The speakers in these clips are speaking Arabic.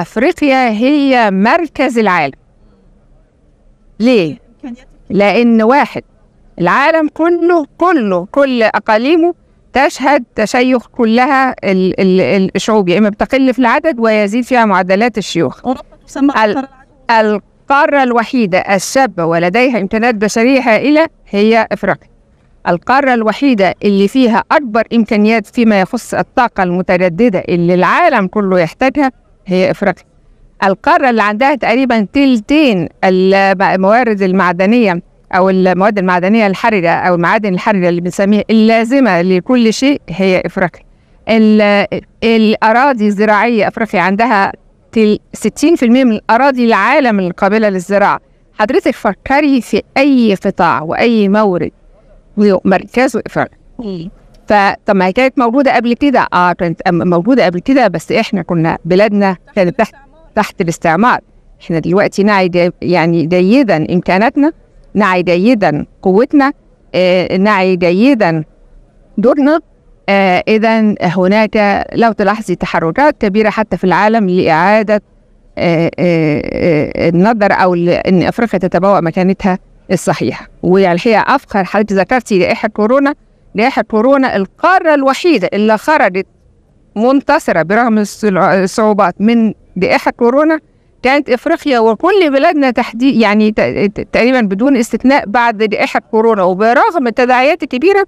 افريقيا هي مركز العالم ليه لان واحد العالم كله كله كل اقاليمه تشهد تشيخ كلها الشعوب يا اما بتقل في العدد ويزيد فيها معدلات الشيوخ القاره الوحيده الشابه ولديها امكانات بشريه هائله هي افريقيا القارة الوحيدة اللي فيها أكبر إمكانيات فيما يخص الطاقة المتجددة اللي العالم كله يحتاجها هي افريقيا القاره اللي عندها تقريبا تلتين الموارد المعدنيه او المواد المعدنيه الحرجه او المعادن الحرجه اللي بنسميها اللازمه لكل شيء هي افريقيا الاراضي الزراعيه افريقيا عندها 60% من الأراضي العالم القابله للزراعه حضرتك فكري في اي قطاع واي مورد مركزه افريقيا فطب ما هي كانت موجوده قبل كده اه كانت موجوده قبل كده بس احنا كنا بلادنا كانت تحت تحت الاستعمار احنا دلوقتي نعي يعني جيدا امكاناتنا نعي جيدا قوتنا آه نعي جيدا دورنا آه اذا هناك لو تلاحظي تحركات كبيره حتى في العالم لاعاده آه, آه،, آه، النظر او ان افريقيا تتبوأ مكانتها الصحيحه والحقيقه افخر حضرتك ذكرتي لائحه كورونا لائحة كورونا القارة الوحيدة اللي خرجت منتصرة برغم الصعوبات من لائحة كورونا كانت افريقيا وكل بلادنا تحديد يعني تقريبا بدون استثناء بعد لائحه كورونا وبرغم التداعيات الكبيره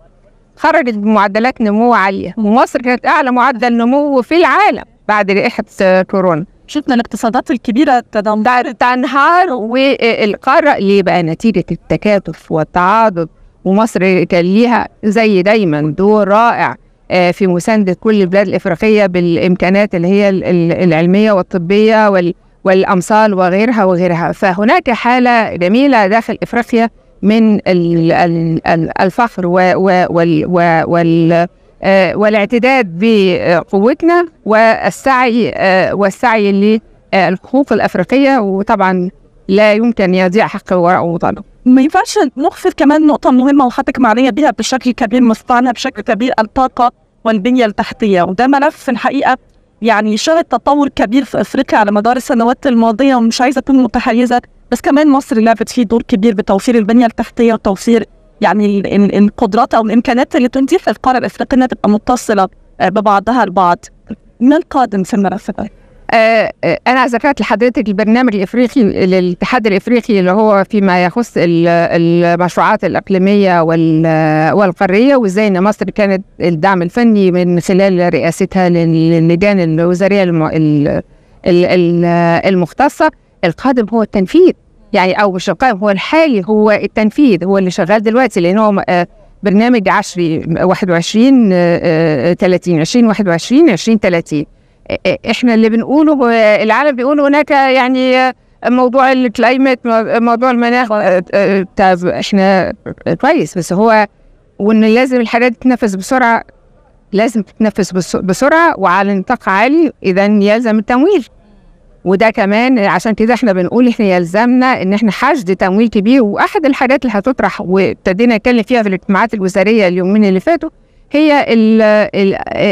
خرجت بمعدلات نمو عاليه ومصر كانت اعلى معدل نمو في العالم بعد لائحه كورونا شفنا الاقتصادات الكبيره تدمرت تنهار والقاره اللي بقى نتيجه التكاتف والتعاضد ومصر كان ليها زي دايما دور رائع آه، في مساندة كل البلاد الإفريقية بالإمكانات اللي هي العلمية والطبية والأمصال وغيرها وغيرها فهناك حالة جميلة داخل إفريقيا من الفخر آه، والاعتداد بقوتنا والسعي آه، والسعي للحقوق الأفريقية وطبعا لا يمكن يضيع حق وراء وطنه ما ينفعش نغفل كمان نقطة مهمة وحضرتك معنية بها بشكل كبير مستعنى بشكل كبير الطاقة والبنية التحتية وده ملف في الحقيقة يعني شهد تطور كبير في افريقيا على مدار السنوات الماضية ومش عايزة أكون متحيزة بس كمان مصر لعبت فيه دور كبير بتوفير البنية التحتية وتوفير يعني القدرات أو الإمكانات اللي في القارة الأفريقية إنها تبقى متصلة آه، ببعضها البعض ما القادم في الملف ده؟ آه، آه، انا ذكرت لحضرتك البرنامج الافريقي للاتحاد الافريقي اللي هو فيما يخص المشروعات الاقليميه والقاريه وازاي ان مصر كانت الدعم الفني من خلال رئاستها للجان الوزاريه المختصه القادم هو التنفيذ يعني او مش القائم هو الحالي هو التنفيذ هو اللي شغال دلوقتي لان هو آه، برنامج عشري 21 30 20 21 20 30 احنا اللي بنقوله العالم بيقول هناك يعني موضوع الكلايمت موضوع المناخ طب احنا كويس بس هو وان لازم الحاجات تتنفس بسرعه لازم تتنفس بسرعه وعلى نطاق عالي اذا يلزم التمويل وده كمان عشان كده احنا بنقول احنا يلزمنا ان احنا حشد تمويل كبير واحد الحاجات اللي هتطرح وابتدينا نتكلم فيها في الاجتماعات الوزاريه اليومين اللي فاتوا هي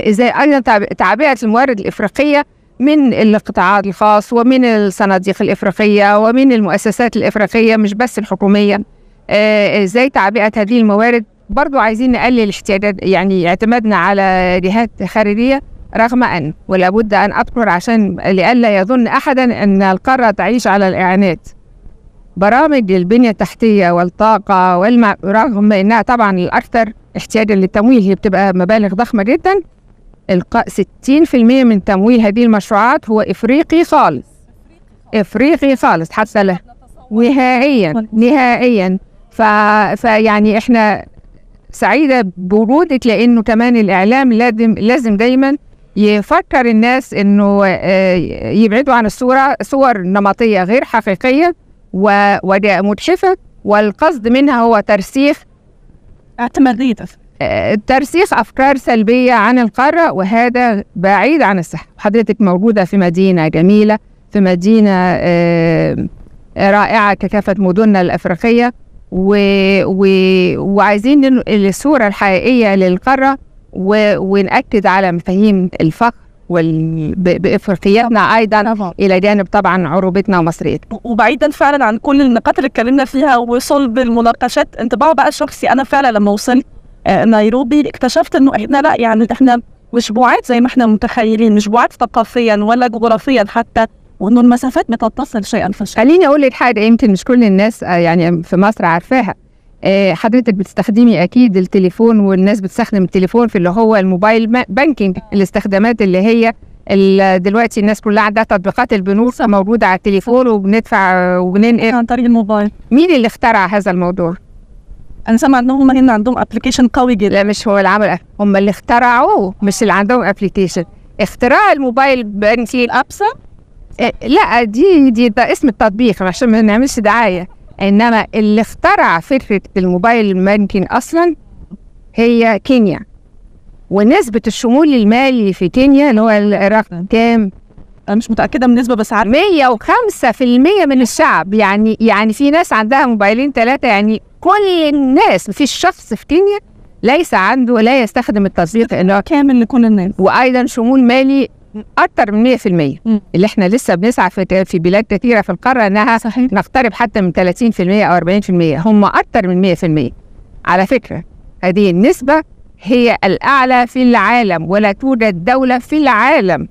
ازاي ايضا تعبئه الموارد الافريقيه من القطاعات الخاص ومن الصناديق الافريقيه ومن المؤسسات الافريقيه مش بس الحكوميه آه، ازاي تعبئه هذه الموارد برضو عايزين نقلل احتياجات يعني اعتمادنا على جهات خارجيه رغم ان ولابد ان اذكر عشان لئلا يظن احدا ان القاره تعيش على الاعانات برامج للبنية التحتية والطاقة والماء رغم أنها طبعا الأكثر احتياجا للتمويل هي بتبقى مبالغ ضخمة جدا القاء 60% من تمويل هذه المشروعات هو إفريقي خالص إفريقي خالص حتى له نهائيا نهائيا ف... فيعني احنا سعيده بوجودك لانه كمان الاعلام لازم لازم دايما يفكر الناس انه آه، يبعدوا عن الصوره صور نمطيه غير حقيقيه متحفة والقصد منها هو ترسيخ اعتمادية آه، ترسيخ أفكار سلبية عن القارة وهذا بعيد عن الصحة حضرتك موجودة في مدينة جميلة في مدينة آه، رائعة ككافة مدننا الأفريقية و... و... وعايزين الصورة الحقيقية للقارة و... ونأكد على مفاهيم الفقر وال... بافريقيتنا ايضا طبعا. الى جانب طبعا عروبتنا ومصريتنا وبعيدا فعلا عن كل النقاط اللي اتكلمنا فيها وصلب المناقشات انطباع بقى شخصي انا فعلا لما وصلت آه، نيروبي اكتشفت انه احنا لا يعني احنا مش بعاد زي ما احنا متخيلين مش بعاد ثقافيا ولا جغرافيا حتى وانه المسافات بتتصل شيئا فشيئا خليني اقول لك حاجه يمكن مش كل الناس آه، يعني في مصر عارفاها آه، حضرتك بتستخدمي اكيد التليفون والناس بتستخدم التليفون في اللي هو الموبايل بانكينج نعم. الاستخدامات اللي هي دلوقتي الناس كلها عندها تطبيقات البنوك موجوده على التليفون وبندفع وبننقل نعم، عن طريق الموبايل مين اللي اخترع هذا الموضوع؟ انا سامعه ان هم هنا عندهم ابلكيشن قوي جدا لا مش هو اللي عمل هم اللي اخترعوه مش اللي عندهم ابلكيشن اختراع الموبايل بانكينج ابسا آه، لا دي دي ده اسم التطبيق عشان ما نعملش دعايه انما اللي اخترع فكره الموبايل بانكينج اصلا هي كينيا ونسبه الشمول المالي في كينيا اللي هو العراق كام انا مش متاكده من النسبه بس عارفه 105% من الشعب يعني يعني في ناس عندها موبايلين ثلاثه يعني كل الناس مفيش شخص في كينيا ليس عنده لا يستخدم التطبيق انه كامل لكل الناس وايضا شمول مالي اكتر من 100% اللي احنا لسه بنسعى في في بلاد كثيره في القاره انها صحيح. نقترب حتى من 30% او 40% هم اكتر من 100% على فكره هذه النسبه هي الاعلى في العالم ولا توجد دوله في العالم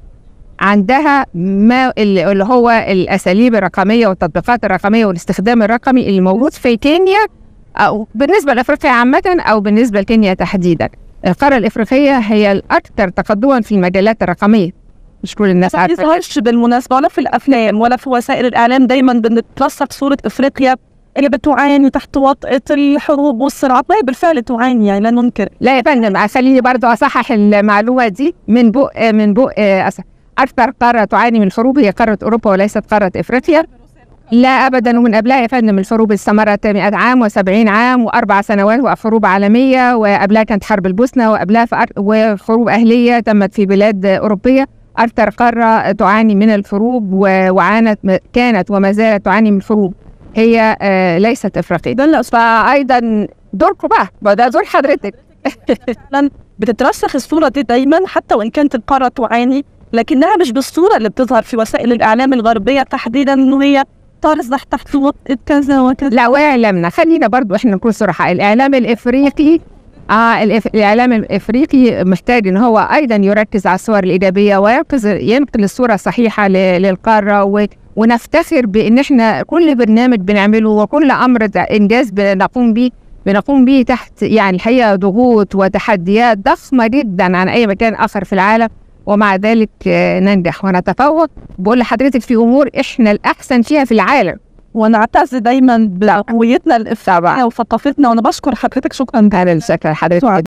عندها ما اللي هو الاساليب الرقميه والتطبيقات الرقميه والاستخدام الرقمي اللي موجود في كينيا او بالنسبه لافريقيا عامه او بالنسبه لكينيا تحديدا القاره الافريقيه هي الاكثر تقدما في المجالات الرقميه مش كل الناس عارفه ما بيظهرش بالمناسبه ولا في الافلام ولا في وسائل الاعلام دايما بنترصد صوره افريقيا اللي بتعاني تحت وطأة الحروب والصراعات وهي طيب، بالفعل تعاني يعني لا ننكر لا يا فندم خليني برضو اصحح المعلومه دي من بق من بق اكثر قاره تعاني من الحروب هي قاره اوروبا وليست قاره افريقيا لا ابدا ومن قبلها يا فندم الحروب استمرت 100 عام و70 عام واربع سنوات وحروب عالميه وقبلها كانت حرب البوسنه وقبلها وحروب اهليه تمت في بلاد اوروبيه أكثر قارة تعاني من الحروب وعانت كانت وما زالت تعاني من الحروب هي آه، ليست إفريقية ده فأيضا دوركم بقى ده دور حضرتك بتترسخ الصورة دي دايما حتى وإن كانت القارة تعاني لكنها مش بالصورة اللي بتظهر في وسائل الإعلام الغربية تحديدا إن هي ترسخ تحت وطئة كذا وكذا لا وإعلامنا خلينا برضو إحنا نكون صراحة الإعلام الإفريقي آه الاعلام الافريقي محتاج ان هو ايضا يركز على الصور الايجابيه وينقل ينقل الصوره الصحيحه للقاره و ونفتخر بان احنا كل برنامج بنعمله وكل امر انجاز بنقوم به بنقوم به تحت يعني الحقيقه ضغوط وتحديات ضخمه جدا عن اي مكان اخر في العالم ومع ذلك آه، ننجح ونتفوق بقول لحضرتك في امور احنا الاحسن فيها في العالم ونعتز دايما بقويتنا الإبداعية وثقافتنا وانا بشكر حضرتك شكرا على الشكر حضرتك